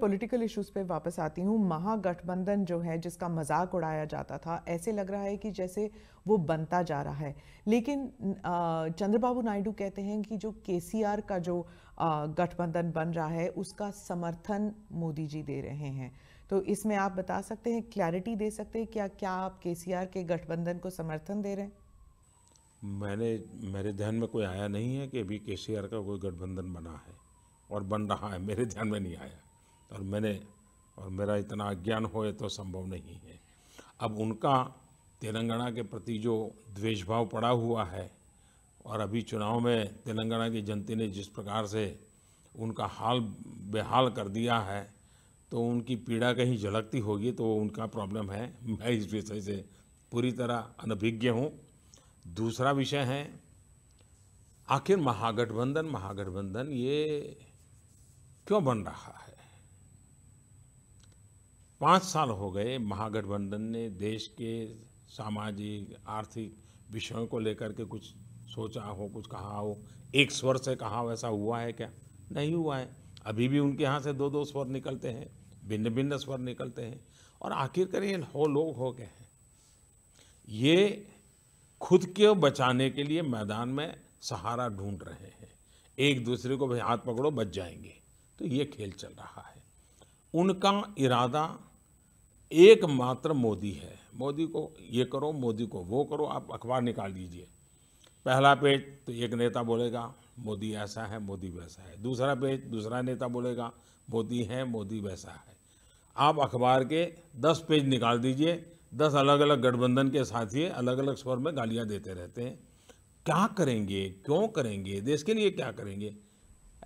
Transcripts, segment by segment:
political issues पे वापस आती हूँ महागठबंधन जो है जिसका मजाक उड़ाया जाता था ऐसे लग रहा है कि जैसे वो बनता जा रहा है लेकिन चंद्रबाबू नायडू कहते हैं कि जो के का जो गठबंधन बन रहा है उसका समर्थन मोदी जी दे रहे हैं तो इसमें आप बता सकते हैं क्लैरिटी दे सकते हैं क्या क्या आप के के गठबंधन को समर्थन दे रहे हैं मैंने मेरे ध्यान में कोई आया नहीं है कि अभी केसीआर का कोई गठबंधन बना है और बन रहा है मेरे ध्यान में नहीं आया और मैंने और मेरा इतना ज्ञान हो तो संभव नहीं है अब उनका तेलंगाना के प्रति जो द्वेष भाव पड़ा हुआ है और अभी चुनाव में तेलंगाना की जनता ने जिस प्रकार से उनका हाल बेहाल कर दिया है तो उनकी पीड़ा कहीं झलकती होगी तो वो उनका प्रॉब्लम है मैं इस विषय से पूरी तरह अनभिज्ञ हूँ दूसरा विषय है आखिर महागठबंधन महागठबंधन ये क्यों बन रहा है पाँच साल हो गए महागठबंधन ने देश के सामाजिक आर्थिक विषयों को लेकर के कुछ सोचा हो कुछ कहा हो एक स्वर से कहा वैसा हुआ है क्या नहीं हुआ है अभी भी उनके यहाँ से दो दो स्वर निकलते हैं भिन्न भिन्न स्वर निकलते हैं और आखिरकार ये हो लोग हो गए हैं ये खुद के बचाने के लिए मैदान में सहारा ढूंढ रहे हैं एक दूसरे को भाई हाथ पकड़ो बच जाएंगे तो ये खेल चल रहा है उनका इरादा एकमात्र मोदी है मोदी को ये करो मोदी को वो करो आप अखबार निकाल दीजिए पहला पेज तो एक नेता बोलेगा मोदी ऐसा है मोदी वैसा है दूसरा पेज दूसरा नेता बोलेगा मोदी है मोदी वैसा है आप अखबार के दस पेज निकाल दीजिए दस अलग अलग गठबंधन के साथी अलग अलग स्वर में गालियां देते रहते हैं क्या करेंगे क्यों करेंगे देश के लिए क्या करेंगे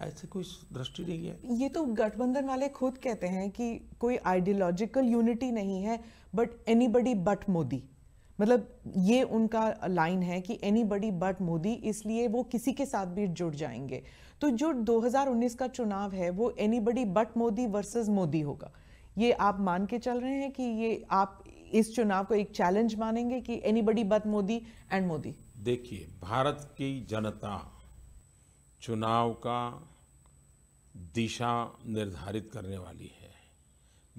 ऐसे कोई दृष्टि नहीं है ये तो गठबंधन वाले खुद कहते हैं कि कोई आइडियोलॉजिकल यूनिटी नहीं है बट एनीबडी बट मोदी मतलब ये उनका लाइन है कि एनीबडी बट मोदी इसलिए वो किसी के साथ भी जुड़ जाएंगे तो जो 2019 का चुनाव है वो anybody but Modi versus Modi होगा ये आप मान के चल रहे हैं कि ये आप इस चुनाव को एक चैलेंज मानेंगे कि anybody but Modi and Modi देखिए भारत की जनता चुनाव का दिशा निर्धारित करने वाली है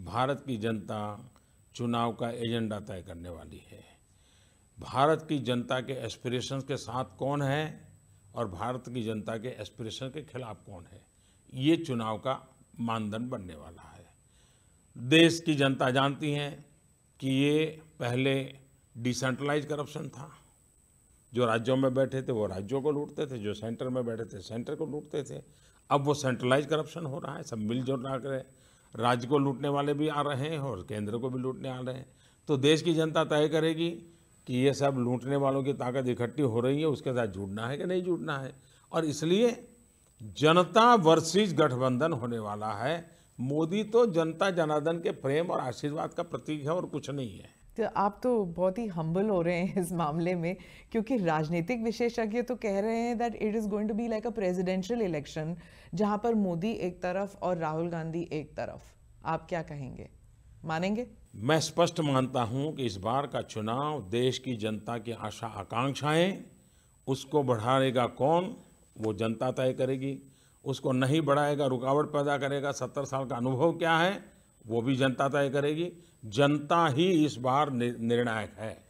भारत की जनता चुनाव का एजेंडा तय करने वाली है भारत की जनता के एस्पिरेशन के साथ कौन है और भारत की जनता के एस्पिरेशन के खिलाफ कौन है ये चुनाव का मानदंड बनने वाला है देश की जनता जानती है कि ये पहले डिसेंट्रलाइज करप्शन था जो राज्यों में बैठे थे वो राज्यों को लूटते थे जो सेंटर में बैठे थे सेंटर को लूटते थे अब वो सेंट्रलाइज करप्शन हो रहा है सब मिलजुल रहा रहे राज्य को लूटने वाले भी आ रहे हैं और केंद्र को भी लूटने आ रहे हैं तो देश की जनता तय करेगी कि ये सब लूटने वालों की ताकत इकट्ठी हो रही है उसके साथ जुड़ना है कि नहीं जुड़ना है और इसलिए जनता वर्सेस गठबंधन होने वाला है मोदी तो जनता जनार्दन के प्रेम और आशीर्वाद का प्रतीक है और कुछ नहीं है तो आप तो बहुत ही हम्बल हो रहे हैं इस मामले में क्योंकि राजनीतिक विशेषज्ञ तो कह रहे हैं that it is going to be like a presidential election जहाँ पर मोदी एक तरफ और राहुल गांधी एक तरफ आप क्या कहेंगे मानेंगे मैं स्पष्ट मानता हूं कि इस बार का चुनाव देश की जनता की आशा आकांक्षाएं उसको बढ़ाएगा कौन वो जनता तय करेगी उसको नहीं बढ़ाएगा रुकावट पैदा करेगा सत्तर साल का अनुभव क्या है वो भी जनता तय करेगी जनता ही इस बार निर्णायक है